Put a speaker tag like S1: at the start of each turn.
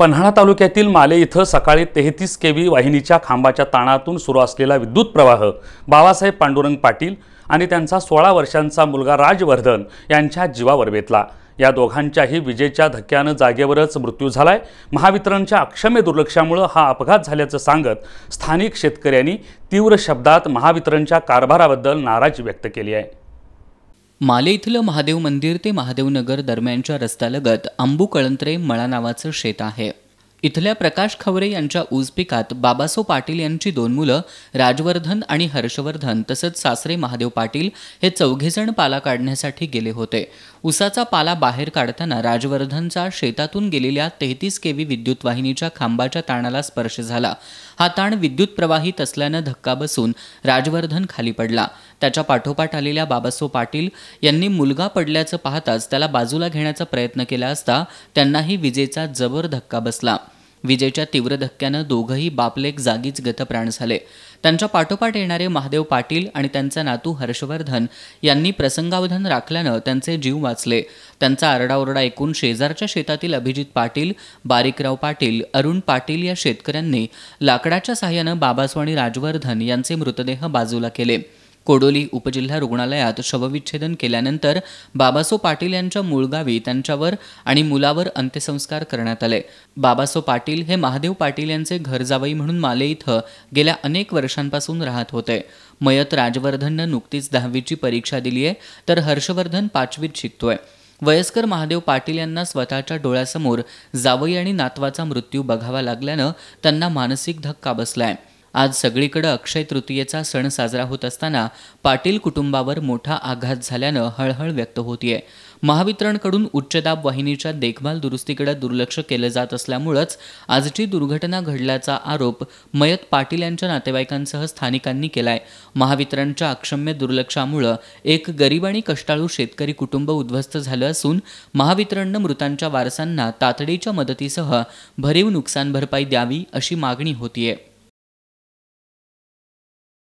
S1: पन्हाळा तालुक्यातील माले इथं सकाळी तेहतीस के व्ही वाहिनीच्या खांबाच्या ताणातून सुरू असलेला विद्युत प्रवाह बाबासाहेब पांडुरंग पाटील आणि त्यांचा सोळा वर्षांचा मुलगा राजवर्धन यांच्या जीवावर बेतला या दोघांच्याही विजेच्या धक्क्यानं जागेवरच मृत्यू आहे महावितरणच्या अक्षम्य दुर्लक्षामुळं हा अपघात झाल्याचं सांगत स्थानिक शेतकऱ्यांनी तीव्र शब्दात महावितरणच्या कारभाराबद्दल नाराजी व्यक्त केली आहे
S2: माले इथलं महादेव मंदिर ते महादेव महादेवनगर दरम्यानच्या रस्त्यालगत आंबू कळंत्रे मळा नावाचं शेत आहे इथल्या प्रकाश खवरे यांच्या ऊस पिकात बाबासो पाटील यांची दोन मुलं राजवर्धन आणि हर्षवर्धन तसंच सासरे महादेव पाटील हे चौघेजण पाला काढण्यासाठी गेले होते उसाचा पाला बाहेर काढताना राजवर्धनचा शेतातून गेलेल्या तेहतीस केव्ही विद्युत वाहिनीच्या खांबाच्या ताणाला स्पर्श झाला हा ताण विद्युत प्रवाहित असल्यानं धक्का बसून राजवर्धन खाली पडला त्याच्या पाठोपाठ आलेल्या बाबासो पाटील यांनी मुलगा पडल्याचं पाहताच त्याला बाजूला घेण्याचा प्रयत्न केला असता त्यांनाही विजेचा जबर धक्का बसला विजेच्या तीव्र धक्क्यानं दोघंही बापलेक जागीच गतप्राण झाले त्यांच्या पाठोपाठ येणारे महादेव पाटील आणि त्यांचा नातू हर्षवर्धन यांनी प्रसंगावधान राखल्यानं त्यांचे जीव वाचले त्यांचा आरडाओरडा ऐकून शेजारच्या शेतातील अभिजित पाटील बारीकराव पाटील अरुण पाटील या शेतकऱ्यांनी लाकडाच्या सहाय्यानं बाबास्वाणी राजवर्धन यांचे मृतदेह बाजूला केले कोडोली उपजिल्हा रुग्णालयात शवविच्छेदन केल्यानंतर बाबासो पाटील यांच्या मूळ गावी त्यांच्यावर आणि मुलावर अंत्यसंस्कार करण्यात आले बाबासो पाटील हे महादेव पाटील यांचे घर जावई म्हणून माले इथं गेल्या अनेक वर्षांपासून राहत होते मयत राजवर्धननं नुकतीच दहावीची परीक्षा दिली आहे तर हर्षवर्धन पाचवीत शिकतोय वयस्कर महादेव पाटील यांना स्वतःच्या डोळ्यासमोर जावई आणि नातवाचा मृत्यू बघावा लागल्यानं त्यांना मानसिक धक्का बसलाय आज सगळीकडे अक्षय तृतीयेचा सण साजरा होत असताना पाटील कुटुंबावर मोठा आघात झाल्यानं हळहळ व्यक्त होतीये महावितरणकडून उच्चदाब वाहिनीच्या देखभाल दुरुस्तीकडे दुर्लक्ष केलं जात असल्यामुळंच आजची दुर्घटना घडल्याचा आरोप मयत पाटील यांच्या नातेवाईकांसह स्थानिकांनी केलाय महावितरणच्या अक्षम्य दुर्लक्षामुळं एक गरीब आणि कष्टाळू शेतकरी कुटुंब उद्ध्वस्त झालं असून महावितरणनं मृतांच्या वारसांना तातडीच्या मदतीसह भरीव नुकसान भरपाई द्यावी अशी मागणी होतीये